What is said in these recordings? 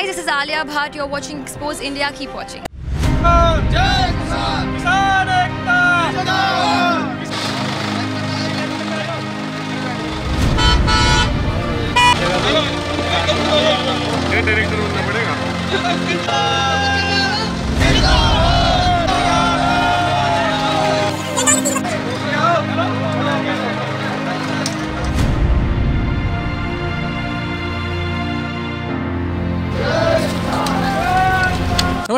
guys, this is Alia Bhatt. You're watching Expose India. Keep watching. Director होना पड़ेगा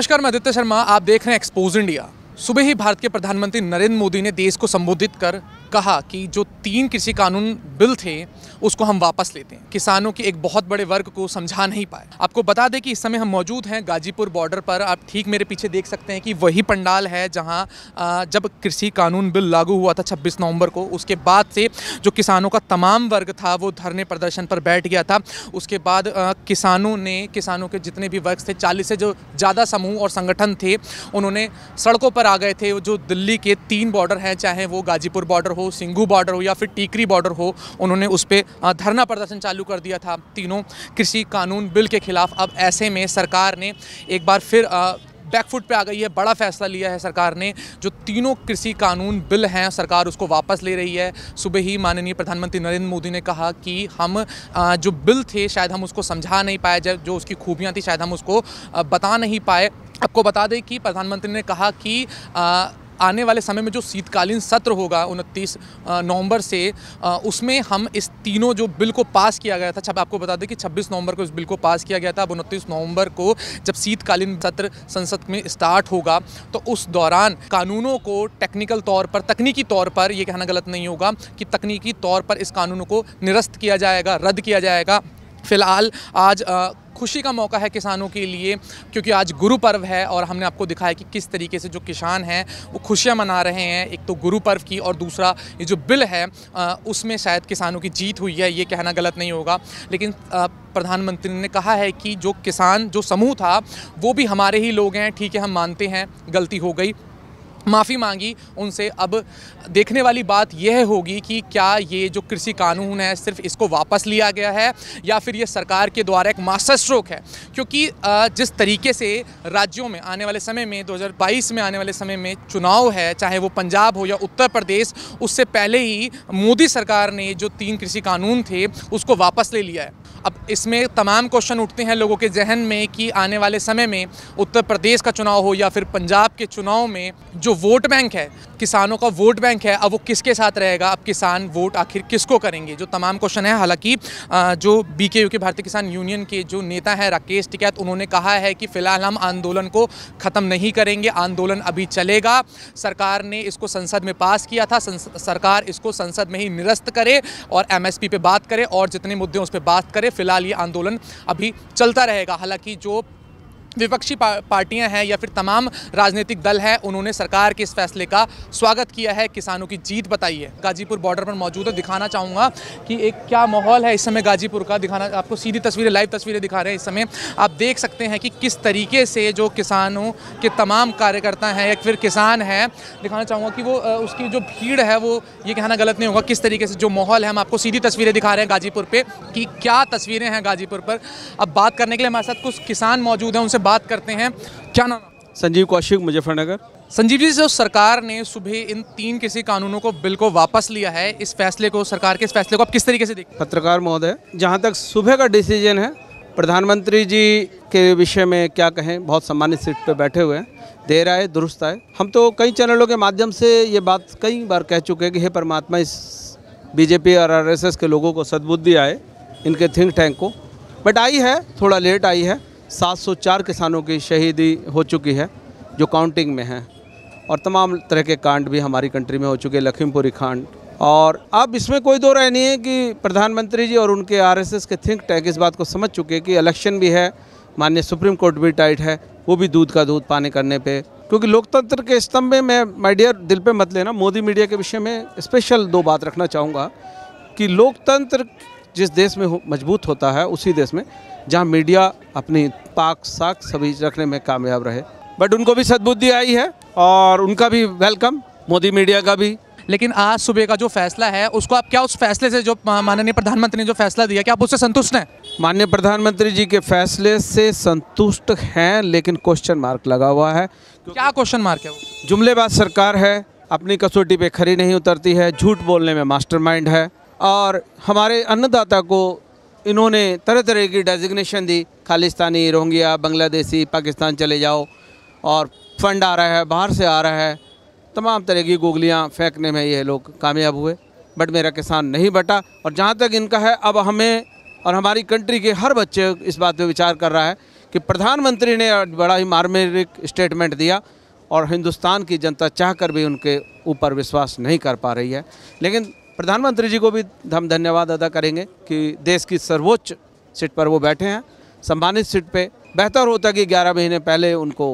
नमस्कार मैं आदित्य शर्मा आप देख रहे हैं एक्सपोज इंडिया सुबह ही भारत के प्रधानमंत्री नरेंद्र मोदी ने देश को संबोधित कर कहा कि जो तीन कृषि कानून बिल थे उसको हम वापस लेते हैं किसानों के एक बहुत बड़े वर्ग को समझा नहीं पाए आपको बता दें कि इस समय हम मौजूद हैं गाजीपुर बॉर्डर पर आप ठीक मेरे पीछे देख सकते हैं कि वही पंडाल है जहां जब कृषि कानून बिल लागू हुआ था 26 नवंबर को उसके बाद से जो किसानों का तमाम वर्ग था वो धरने प्रदर्शन पर बैठ गया था उसके बाद किसानों ने किसानों के जितने भी वर्ग थे चालीस से जो ज़्यादा समूह और संगठन थे उन्होंने सड़कों पर आ गए थे जो दिल्ली के तीन बॉर्डर हैं चाहे वो गाजीपुर बॉर्डर हो हो सिंगू बॉर्डर हो या फिर टीकरी बॉर्डर हो उन्होंने उस पर धरना प्रदर्शन चालू कर दिया था तीनों कृषि कानून बिल के खिलाफ अब ऐसे में सरकार ने एक बार फिर बैकफुट पे आ गई है बड़ा फैसला लिया है सरकार ने जो तीनों कृषि कानून बिल हैं सरकार उसको वापस ले रही है सुबह ही माननीय प्रधानमंत्री नरेंद्र मोदी ने कहा कि हम जो बिल थे शायद हम उसको समझा नहीं पाए जब जो उसकी खूबियाँ थी शायद हम उसको बता नहीं पाए आपको बता दें कि प्रधानमंत्री ने कहा कि आने वाले समय में जो शीतकालीन सत्र होगा उनतीस नवंबर से उसमें हम इस तीनों जो बिल को पास किया गया था छब अच्छा, आपको बता दें कि 26 नवंबर को इस बिल को पास किया गया था अब उनतीस नवंबर को जब शीतकालीन सत्र संसद में स्टार्ट होगा तो उस दौरान कानूनों को टेक्निकल तौर पर तकनीकी तौर पर ये कहना गलत नहीं होगा कि तकनीकी तौर पर इस कानूनों को निरस्त किया जाएगा रद्द किया जाएगा फिलहाल आज खुशी का मौका है किसानों के लिए क्योंकि आज गुरु पर्व है और हमने आपको दिखाया कि किस तरीके से जो किसान हैं वो खुशियाँ मना रहे हैं एक तो गुरु पर्व की और दूसरा ये जो बिल है उसमें शायद किसानों की जीत हुई है ये कहना गलत नहीं होगा लेकिन प्रधानमंत्री ने कहा है कि जो किसान जो समूह था वो भी हमारे ही लोग हैं ठीक है हम मानते हैं गलती हो गई माफ़ी मांगी उनसे अब देखने वाली बात यह होगी कि क्या ये जो कृषि कानून है सिर्फ इसको वापस लिया गया है या फिर ये सरकार के द्वारा एक मास्टर स्ट्रोक है क्योंकि जिस तरीके से राज्यों में आने वाले समय में 2022 में आने वाले समय में चुनाव है चाहे वो पंजाब हो या उत्तर प्रदेश उससे पहले ही मोदी सरकार ने जो तीन कृषि कानून थे उसको वापस ले लिया है अब इसमें तमाम क्वेश्चन उठते हैं लोगों के जहन में कि आने वाले समय में उत्तर प्रदेश का चुनाव हो या फिर पंजाब के चुनाव में जो जो वोट बैंक है किसानों का वोट बैंक है अब वो किसके साथ रहेगा अब किसान वोट आखिर किसको करेंगे जो तमाम क्वेश्चन है हालांकि जो बी के यू के भारतीय किसान यूनियन के जो नेता हैं राकेश टिकैत उन्होंने कहा है कि फिलहाल हम आंदोलन को ख़त्म नहीं करेंगे आंदोलन अभी चलेगा सरकार ने इसको संसद में पास किया था सरकार इसको संसद में ही निरस्त करे और एमएसपी एस बात करे और जितने मुद्दे उस पर बात करे फिलहाल ये आंदोलन अभी चलता रहेगा हालांकि जो विपक्षी पार्टियां हैं या फिर तमाम राजनीतिक दल हैं उन्होंने सरकार के इस फैसले का स्वागत किया है किसानों की जीत बताई है गाजीपुर बॉर्डर पर मौजूद है दिखाना चाहूँगा कि एक क्या माहौल है इस समय गाजीपुर का दिखाना आपको सीधी तस्वीरें लाइव तस्वीरें दिखा रहे हैं इस समय आप देख सकते हैं कि किस तरीके से जो किसानों के तमाम कार्यकर्ता हैं या फिर किसान हैं दिखाना चाहूँगा कि वो उसकी जो भीड़ है वो ये कहना गलत नहीं होगा किस तरीके से जो माहौल है हम आपको सीधी तस्वीरें दिखा रहे हैं गाजीपुर पर कि क्या तस्वीरें हैं गाजीपुर पर अब बात करने के लिए हमारे साथ कुछ किसान मौजूद हैं उनसे बात करते हैं क्या नाम संजीव कौशिक मुजफ्फरनगर संजीव जी जो सरकार ने सुबह इन तीन किसी कानूनों को बिल को वापस लिया है इस फैसले को सरकार के इस फैसले को आप किस तरीके से देखते पत्रकार महोदय जहाँ तक सुबह का डिसीजन है प्रधानमंत्री जी के विषय में क्या कहें बहुत सम्मानित सीट पर बैठे हुए हैं देर आए दुरुस्त आए हम तो कई चैनलों के माध्यम से ये बात कई बार कह चुके हैं कि हे परमात्मा इस बीजेपी और आरएसएस के लोगों को सद्बुद्धि आए इनके थिंक टैंक को बट आई है थोड़ा लेट आई है 704 किसानों की शहीदी हो चुकी है जो काउंटिंग में है और तमाम तरह के कांड भी हमारी कंट्री में हो चुके हैं लखीमपुरी कांड और अब इसमें कोई दो राय नहीं है कि प्रधानमंत्री जी और उनके आरएसएस के थिंक टैंक इस बात को समझ चुके हैं कि इलेक्शन भी है माननीय सुप्रीम कोर्ट भी टाइट है वो भी दूध का दूध पाने करने पे क्योंकि लोकतंत्र के स्तंभ में मैं डियर दिल पे मत लेना मोदी मीडिया के विषय में स्पेशल दो बात रखना चाहूँगा कि लोकतंत्र जिस देश में मजबूत होता है उसी देश में जहाँ मीडिया अपनी पाक साख सभी रखने में कामयाब रहे बट उनको भी सदबुद्धि आई है और उनका भी वेलकम मोदी मीडिया का भी लेकिन आज सुबह का जो फैसला है उसको आप क्या उस फैसले से जो माननीय प्रधानमंत्री ने जो फैसला दिया क्या आप उससे संतुष्ट हैं माननीय प्रधानमंत्री जी के फैसले से संतुष्ट हैं लेकिन क्वेश्चन मार्क लगा हुआ है क्या क्वेश्चन मार्क है जुमलेबाज सरकार है अपनी कसौटी पे खरी नहीं उतरती है झूठ बोलने में मास्टरमाइंड है और हमारे अन्नदाता को इन्होंने तरह तरह की डेजिग्नेशन दी खालिस्तानी रोहिंग्या बांग्लादेशी पाकिस्तान चले जाओ और फंड आ रहा है बाहर से आ रहा है तमाम तरह की गोगलियाँ फेंकने में ये लोग कामयाब हुए बट मेरा किसान नहीं बटा और जहाँ तक इनका है अब हमें और हमारी कंट्री के हर बच्चे इस बात पर विचार कर रहा है कि प्रधानमंत्री ने बड़ा ही मार्मिक स्टेटमेंट दिया और हिंदुस्तान की जनता चाह कर भी उनके ऊपर विश्वास नहीं कर पा रही है लेकिन प्रधानमंत्री जी को भी हम धन्यवाद अदा करेंगे कि देश की सर्वोच्च सीट पर वो बैठे हैं सम्मानित सीट पे बेहतर होता कि 11 महीने पहले उनको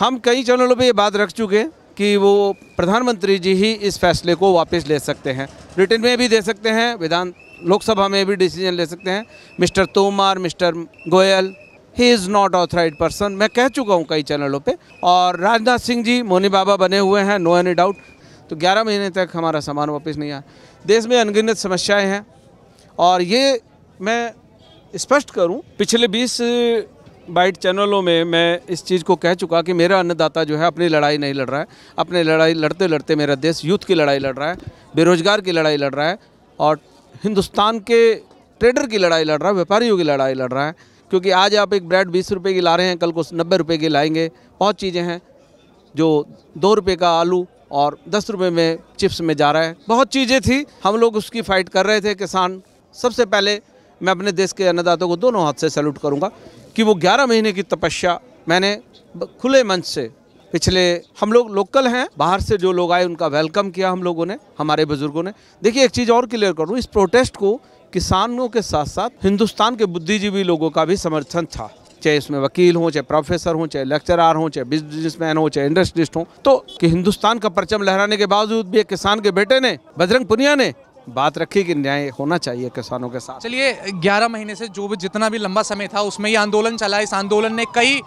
हम कई चैनलों पे ये बात रख चुके हैं कि वो प्रधानमंत्री जी ही इस फैसले को वापस ले सकते हैं रिटर्न में भी दे सकते हैं विधान लोकसभा में भी डिसीजन ले सकते हैं mister Tomar mister Goyal he is not authorise person मैं कह चुका हूँ कई चैनलों पर और राजनाथ सिंह जी मोनी बाबा बने हुए हैं नो एनी डाउट तो 11 महीने तक हमारा सामान वापस नहीं आया देश में अनगिनत समस्याएं हैं और ये मैं स्पष्ट करूं पिछले 20 बाइट चैनलों में मैं इस चीज़ को कह चुका कि मेरा अन्नदाता जो है अपनी लड़ाई नहीं लड़ रहा है अपने लड़ाई लड़ते लड़ते मेरा देश यूथ की लड़ाई लड़ रहा है बेरोजगार की लड़ाई लड़ रहा है और हिंदुस्तान के ट्रेडर की लड़ाई लड़ रहा है व्यापारियों की लड़ाई लड़ रहा है क्योंकि आज आप एक ब्रेड बीस रुपये की ला रहे हैं कल को नब्बे रुपये की लाएंगे बहुत चीज़ें हैं जो दो रुपये का आलू और दस रुपये में चिप्स में जा रहा है बहुत चीज़ें थी हम लोग उसकी फाइट कर रहे थे किसान सबसे पहले मैं अपने देश के अन्नदाता को दोनों हाथ से सैल्यूट करूँगा कि वो ग्यारह महीने की तपस्या मैंने खुले मंच से पिछले हम लोग लोकल हैं बाहर से जो लोग आए उनका वेलकम किया हम लोगों ने हमारे बुजुर्गों ने देखिए एक चीज़ और क्लियर करूँ इस प्रोटेस्ट को किसानों के साथ साथ हिंदुस्तान के बुद्धिजीवी लोगों का भी समर्थन था चाहे इसमें वकील हों चाहे प्रोफेसर हों चाहे लेक्चरार हों चाहे बिजनेसमैन हों चाहे इंडस्ट्रिस्ट हों तो कि हिंदुस्तान का परचम लहराने के बावजूद भी एक किसान के बेटे ने बजरंग पुनिया ने बात रखी कि न्याय होना चाहिए किसानों के साथ चलिए 11 महीने से जो भी जितना भी लंबा समय था उसमें ये आंदोलन चला इस आंदोलन ने कई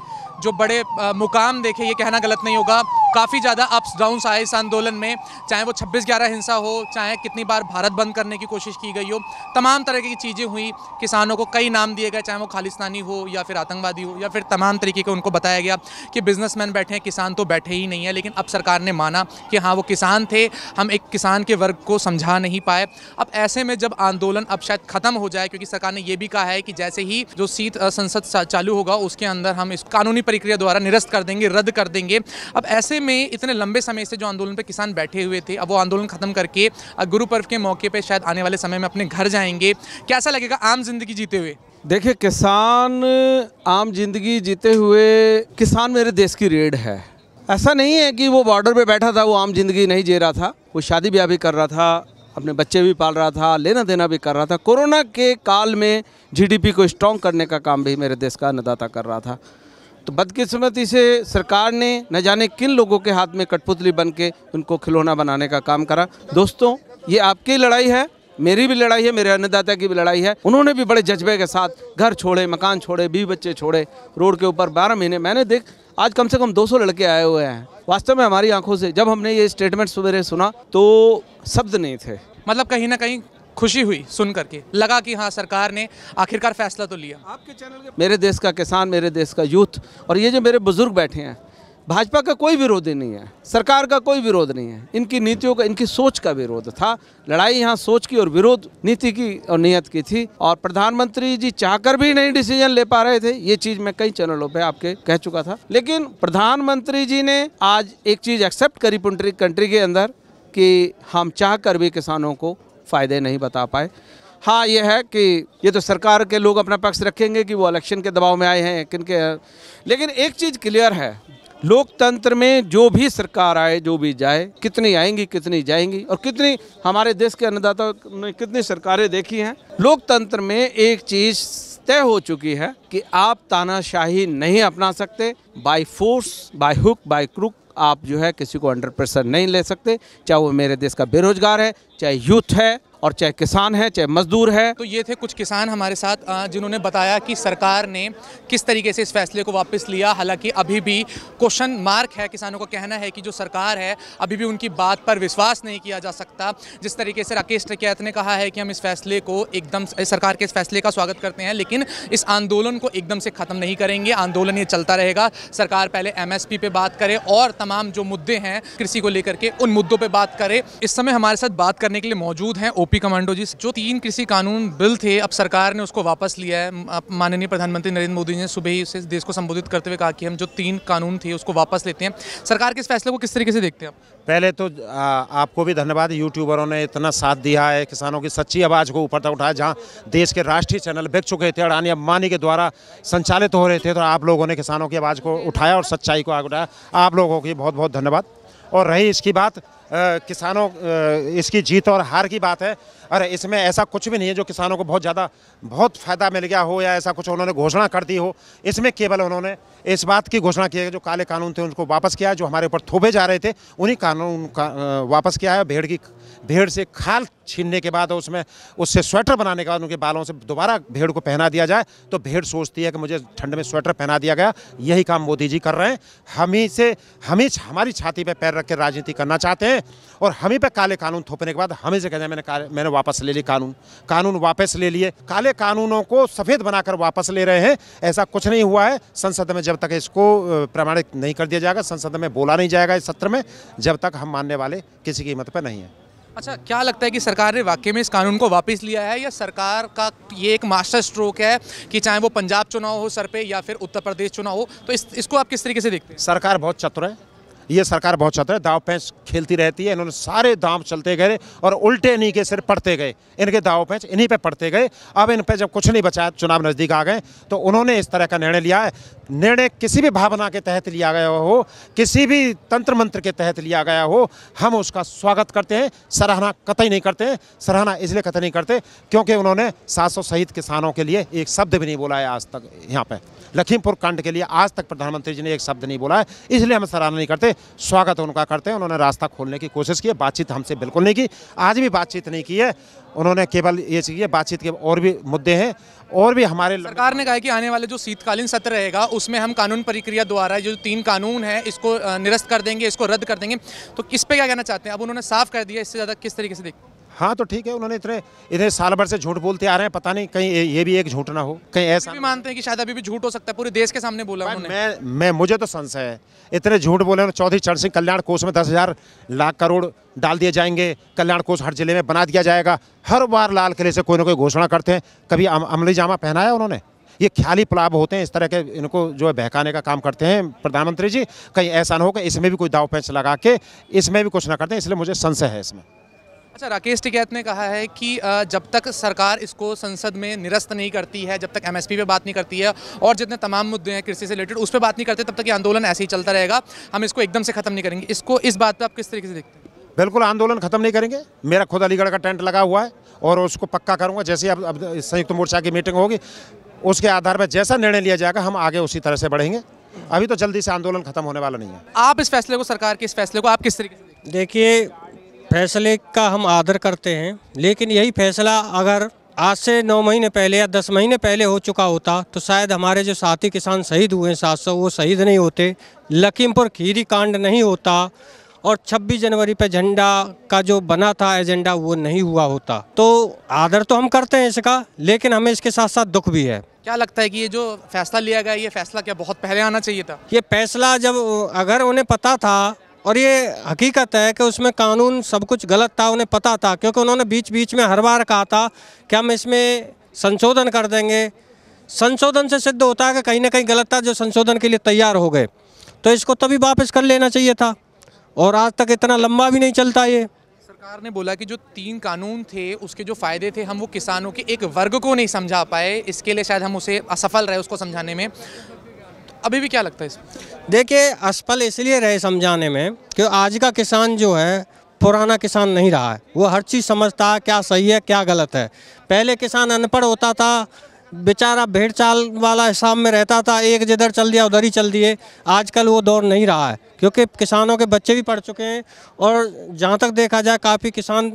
जो बड़े मुकाम देखे ये कहना गलत नहीं होगा काफ़ी ज़्यादा अप्स डाउन्स आए इस आंदोलन में चाहे वो छब्बीस ग्यारह हिंसा हो चाहे कितनी बार भारत बंद करने की कोशिश की गई हो तमाम तरह की चीज़ें हुई किसानों को कई नाम दिए गए चाहे वो खालिस्तानी हो या फिर आतंकवादी हो या फिर तमाम तरीके के उनको बताया गया कि बिजनेसमैन बैठे हैं किसान तो बैठे ही नहीं है लेकिन अब सरकार ने माना कि हाँ वो किसान थे हम एक किसान के वर्ग को समझा नहीं पाए अब ऐसे में जब आंदोलन अब शायद ख़त्म हो जाए क्योंकि सरकार ने यह भी कहा है कि जैसे ही जो सीत संसद चालू होगा उसके अंदर हम इस कानूनी प्रक्रिया द्वारा निरस्त कर देंगे रद्द कर देंगे अब ऐसे में इतने लंबे समय से जो आंदोलन पर किसान बैठे हुए थे अब वो आंदोलन खत्म करके गुरु पर्व के मौके पर शायद आने वाले समय में अपने घर जाएंगे कैसा लगेगा आम जिंदगी जीते हुए देखिए किसान आम जिंदगी जीते हुए किसान मेरे देश की रेड है ऐसा नहीं है कि वो बॉर्डर पे बैठा था वो आम जिंदगी नहीं जी रहा था वो शादी ब्याह भी कर रहा था अपने बच्चे भी पाल रहा था लेना देना भी कर रहा था कोरोना के काल में जीडीपी को स्ट्रॉन्ग करने का काम भी मेरे देश का अन्नदाता कर रहा था तो बदकिस्मती से सरकार ने न जाने किन लोगों के हाथ में कठपुतली बन के उनको खिलौना बनाने का काम करा दोस्तों ये आपकी लड़ाई है मेरी भी लड़ाई है मेरे अन्नदाता की भी लड़ाई है उन्होंने भी बड़े जज्बे के साथ घर छोड़े मकान छोड़े बीवी बच्चे छोड़े रोड के ऊपर बारह महीने मैंने देख आज कम से कम 200 लड़के आए हुए हैं वास्तव में हमारी आंखों से जब हमने ये स्टेटमेंट सुबह सुना तो शब्द नहीं थे मतलब कहीं ना कहीं खुशी हुई सुन करके लगा कि हाँ सरकार ने आखिरकार फैसला तो लिया आपके चैनल के मेरे देश का किसान मेरे देश का यूथ और ये जो मेरे बुजुर्ग बैठे हैं भाजपा का कोई विरोध ही नहीं है सरकार का कोई विरोध नहीं है इनकी नीतियों का इनकी सोच का विरोध था लड़ाई यहाँ सोच की और विरोध नीति की और नियत की थी और प्रधानमंत्री जी चाहकर भी नहीं डिसीजन ले पा रहे थे ये चीज मैं कई चैनलों पे आपके कह चुका था लेकिन प्रधानमंत्री जी ने आज एक चीज एक्सेप्ट करी कंट्री के अंदर कि हम चाह कर भी किसानों को फ़ायदे नहीं बता पाए हाँ ये है कि ये तो सरकार के लोग अपना पक्ष रखेंगे कि वो इलेक्शन के दबाव में आए हैं किन के लेकिन एक चीज़ क्लियर है लोकतंत्र में जो भी सरकार आए जो भी जाए कितनी आएंगी कितनी जाएंगी और कितनी हमारे देश के अन्नदाता ने कितनी सरकारें देखी हैं लोकतंत्र में एक चीज़ तय हो चुकी है कि आप तानाशाही नहीं अपना सकते by force by hook by crook आप जो है किसी को अंडर प्रेशर नहीं ले सकते चाहे वो मेरे देश का बेरोजगार है चाहे यूथ है और चाहे किसान है चाहे मजदूर है तो ये थे कुछ किसान हमारे साथ जिन्होंने बताया कि सरकार ने किस तरीके से इस फैसले को वापस लिया हालांकि अभी भी क्वेश्चन मार्क है किसानों का कहना है कि जो सरकार है अभी भी उनकी बात पर विश्वास नहीं किया जा सकता जिस तरीके से राकेश टिकैत ने कहा है कि हम इस फैसले को एकदम सरकार के इस फैसले का स्वागत करते हैं लेकिन इस आंदोलन को एकदम से ख़त्म नहीं करेंगे आंदोलन ये चलता रहेगा सरकार पहले एम पे बात करे और तमाम जो मुद्दे हैं कृषि को लेकर के उन मुद्दों पर बात करे इस समय हमारे साथ बात करने के लिए मौजूद हैं ओपी यूपी कमांडो जी जो तीन कृषि कानून बिल थे अब सरकार ने उसको वापस लिया है माननीय प्रधानमंत्री नरेंद्र मोदी ने सुबह ही उसे देश को संबोधित करते हुए कहा कि हम जो तीन कानून थे उसको वापस लेते हैं सरकार के इस फैसले को किस तरीके से देखते हैं पहले तो आ, आपको भी धन्यवाद यूट्यूबरों ने इतना साथ दिया है किसानों की सच्ची आवाज़ को ऊपर तक उठाया जहाँ देश के राष्ट्रीय चैनल बिक चुके थे अडानी अम्बानी के द्वारा संचालित हो रहे थे तो आप लोगों ने किसानों की आवाज़ को उठाया और सच्चाई को आगे उठाया आप लोगों की बहुत बहुत धन्यवाद और रही इसकी बात किसानों इसकी जीत और हार की बात है अरे इसमें ऐसा कुछ भी नहीं है जो किसानों को बहुत ज़्यादा बहुत फ़ायदा मिल गया हो या ऐसा कुछ उन्होंने घोषणा कर दी हो इसमें केवल उन्होंने इस बात की घोषणा की है जो काले कानून थे उनको वापस किया है जो हमारे ऊपर थोपे जा रहे थे उन्हीं कानून का वापस किया है भेड़ की भेड़ से खाल छीनने के बाद उसमें उससे स्वेटर बनाने के बाद उनके बालों से दोबारा भेड़ को पहना दिया जाए तो भेड़ सोचती है कि मुझे ठंड में स्वेटर पहना दिया गया यही काम मोदी जी कर रहे हैं हम ही से हम ही हमारी छाती पर पैर रख के राजनीति करना चाहते हैं और हम ही पर काले कानून थोपने के बाद हम ही से कहते हैं मैंने मैंने वापस ले लिए कानून कानून वापस ले लिए काले कानूनों को सफ़ेद बनाकर वापस ले रहे हैं ऐसा कुछ नहीं हुआ है संसद में जब तक इसको प्रमाणित नहीं कर दिया जाएगा संसद में बोला नहीं जाएगा इस सत्र में जब तक हम मानने वाले किसी की हिम्मत पर नहीं है अच्छा क्या लगता है कि सरकार ने वाकई में इस कानून को वापस लिया है या सरकार का ये एक मास्टर स्ट्रोक है कि चाहे वो पंजाब चुनाव हो सर पे या फिर उत्तर प्रदेश चुनाव हो तो इस इसको आप किस तरीके से देखते हैं सरकार बहुत चतुर है ये सरकार बहुत चाहते है दाव पैंच खेलती रहती है इन्होंने सारे दाव चलते गए और उल्टे नहीं के सिर पड़ते गए इनके दाव पैंच इन्हीं पे पड़ते गए अब इन पे जब कुछ नहीं बचा चुनाव नज़दीक आ गए तो उन्होंने इस तरह का निर्णय लिया है निर्णय किसी भी भावना के तहत लिया गया हो किसी भी तंत्र मंत्र के तहत लिया गया हो हम उसका स्वागत करते हैं सराहना कतई नहीं करते हैं सराहना इसलिए कतई नहीं करते क्योंकि उन्होंने सात सौ शहीद किसानों के लिए एक शब्द भी नहीं बोला है आज तक यहाँ पर लखीमपुर कांड के लिए आज तक प्रधानमंत्री जी ने एक शब्द नहीं बोला है इसलिए हम सराहना नहीं करते स्वागत उनका करते हैं उन्होंने रास्ता खोलने की कोशिश की बातचीत हमसे बिल्कुल नहीं की आज भी बातचीत नहीं की है उन्होंने केवल ये चीज़ की बातचीत के और भी मुद्दे हैं और भी हमारे सरकार ने कहा कि आने वाले जो शीतकालीन सत्र रहेगा उसमें हम कानून प्रक्रिया द्वारा जो तीन कानून है इसको निरस्त कर देंगे इसको रद्द कर देंगे तो किस पे क्या कहना चाहते हैं अब उन्होंने साफ कर दिया इससे ज़्यादा किस तरीके से देखें हाँ तो ठीक है उन्होंने इतने इतने साल भर से झूठ बोलते आ रहे हैं पता नहीं कहीं ये भी एक झूठ ना हो कहीं ऐसा भी मानते हैं कि शायद अभी भी झूठ हो सकता है पूरे देश के सामने बोला उन्होंने मैं मैं मुझे तो संशय है इतने झूठ बोले चौधरी चरण सिंह कल्याण कोष में दस हज़ार लाख करोड़ डाल दिए जाएंगे कल्याण कोष हर जिले में बना दिया जाएगा हर बार लाल किले से कोई ना कोई घोषणा करते हैं कभी अमली जामा पहनाया उन्होंने ये ख्याली पलाब होते हैं इस तरह के इनको जो है बहकाने का काम करते हैं प्रधानमंत्री जी कहीं ऐसा ना हो कि इसमें भी कोई दाव पैंस लगा के इसमें भी कुछ ना करते हैं इसलिए मुझे संशय है इसमें अच्छा राकेश टिकैत ने कहा है कि जब तक सरकार इसको संसद में निरस्त नहीं करती है जब तक एमएसपी पे बात नहीं करती है और जितने तमाम मुद्दे हैं कृषि से रिलेटेड उस पर बात नहीं करते तब तक ये आंदोलन ऐसे ही चलता रहेगा हम इसको एकदम से ख़त्म नहीं करेंगे इसको इस बात पर आप किस तरीके से देखते हैं बिल्कुल आंदोलन खत्म नहीं करेंगे मेरा खुद अलीगढ़ का टेंट लगा हुआ है और उसको पक्का करूंगा जैसे अब, अब संयुक्त मोर्चा की मीटिंग होगी उसके आधार पर जैसा निर्णय लिया जाएगा हम आगे उसी तरह से बढ़ेंगे अभी तो जल्दी से आंदोलन खत्म होने वाला नहीं है आप इस फैसले को सरकार के इस फैसले को आप किस तरीके से देखिए फैसले का हम आदर करते हैं लेकिन यही फैसला अगर आज से नौ महीने पहले या दस महीने पहले हो चुका होता तो शायद हमारे जो साथी किसान शहीद हुए हैं सात सौ वो शहीद नहीं होते लखीमपुर खीरी कांड नहीं होता और 26 जनवरी पे झंडा का जो बना था एजेंडा वो नहीं हुआ होता तो आदर तो हम करते हैं इसका लेकिन हमें इसके साथ साथ दुख भी है क्या लगता है कि ये जो फैसला लिया गया ये फैसला क्या बहुत पहले आना चाहिए था ये फैसला जब अगर उन्हें पता था और ये हकीकत है कि उसमें कानून सब कुछ गलत था उन्हें पता था क्योंकि उन्होंने बीच बीच में हर बार कहा था कि हम इसमें संशोधन कर देंगे संशोधन से सिद्ध होता है कि कहीं ना कहीं गलत था जो संशोधन के लिए तैयार हो गए तो इसको तभी वापस कर लेना चाहिए था और आज तक इतना लंबा भी नहीं चलता ये सरकार ने बोला कि जो तीन कानून थे उसके जो फ़ायदे थे हम वो किसानों के एक वर्ग को नहीं समझा पाए इसके लिए शायद हम उसे असफल रहे उसको समझाने में अभी भी क्या लगता है इसमें देखिए असफल इसलिए रहे समझाने में कि आज का किसान जो है पुराना किसान नहीं रहा है वो हर चीज़ समझता है क्या सही है क्या गलत है पहले किसान अनपढ़ होता था बेचारा भेड़ चाल वाला हिसाब में रहता था एक जिधर चल दिया उधर ही चल दिए आजकल वो दौर नहीं रहा है क्योंकि किसानों के बच्चे भी पढ़ चुके हैं और जहाँ तक देखा जाए काफ़ी किसान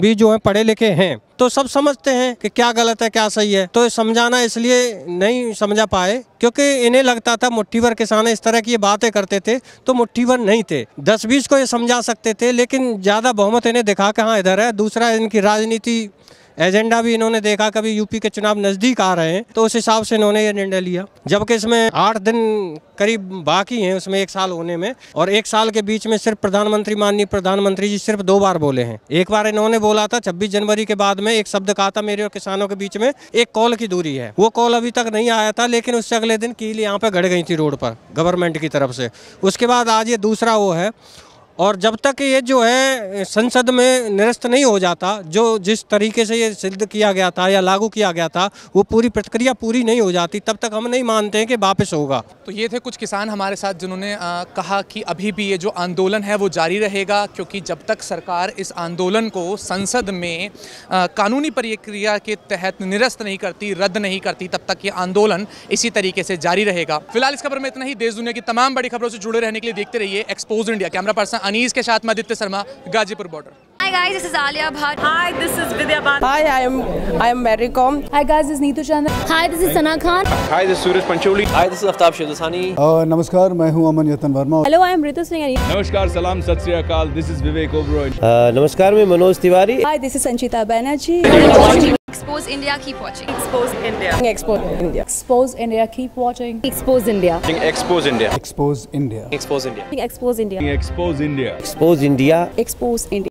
भी जो है पढ़े लिखे हैं तो सब समझते हैं कि क्या गलत है क्या सही है तो समझाना इसलिए नहीं समझा पाए क्योंकि इन्हें लगता था मुठ्ठी भर किसान इस तरह की ये बातें करते थे तो मुठ्ठी भर नहीं थे दस बीस को ये समझा सकते थे लेकिन ज़्यादा बहुमत इन्हें दिखा के हाँ इधर है दूसरा इनकी राजनीति एजेंडा भी इन्होंने देखा कभी यूपी के चुनाव नज़दीक आ रहे हैं तो उस हिसाब से इन्होंने ये निर्णय लिया जबकि इसमें आठ दिन करीब बाकी हैं उसमें एक साल होने में और एक साल के बीच में सिर्फ प्रधानमंत्री माननीय प्रधानमंत्री जी सिर्फ दो बार बोले हैं एक बार इन्होंने बोला था छब्बीस जनवरी के बाद में एक शब्द कहा था मेरे और किसानों के बीच में एक कॉल की दूरी है वो कॉल अभी तक नहीं आया था लेकिन उससे अगले दिन कील यहाँ पर गड़ गई थी रोड पर गवर्नमेंट की तरफ से उसके बाद आज ये दूसरा वो है और जब तक ये जो है संसद में निरस्त नहीं हो जाता जो जिस तरीके से ये सिद्ध किया गया था या लागू किया गया था वो पूरी प्रक्रिया पूरी नहीं हो जाती तब तक हम नहीं मानते हैं कि वापस होगा तो ये थे कुछ किसान हमारे साथ जिन्होंने कहा कि अभी भी ये जो आंदोलन है वो जारी रहेगा क्योंकि जब तक सरकार इस आंदोलन को संसद में आ, कानूनी प्रक्रिया के तहत निरस्त नहीं करती रद्द नहीं करती तब तक ये आंदोलन इसी तरीके से जारी रहेगा फिलहाल इस खबर में इतना ही देश दुनिया की तमाम बड़ी खबरों से जुड़े रहने के लिए देखते रहिए expose India camera person Anis के साथ में Aditya Sharma Ghazipur border Hi guys, this is Alia Bhatt. Hi, this is Vidya Bhatt. Hi, I am I am Mary Com. Hi guys, this is Neetu Chandra. Hi, this is Sana Khan. Hi, this is Suraj Pancholi. Hi, this is Aftab Shedasani. Uh, namaskar, I am Aman Yatan Varma. Hello, I am Ritu Singh. Namaskar, salam, sat sri akal. This is Vivek Oberoi. Uh, namaskar, I am Manoj Tiwari. Hi, this is Sanchita Banerjee. Expose India, keep watching. Expose India. Expose India. Expose India, keep watching. Expose India. Expose India. Expose India. Expose India. Expose India. Expose India. Expose India. Expose India. Expose India.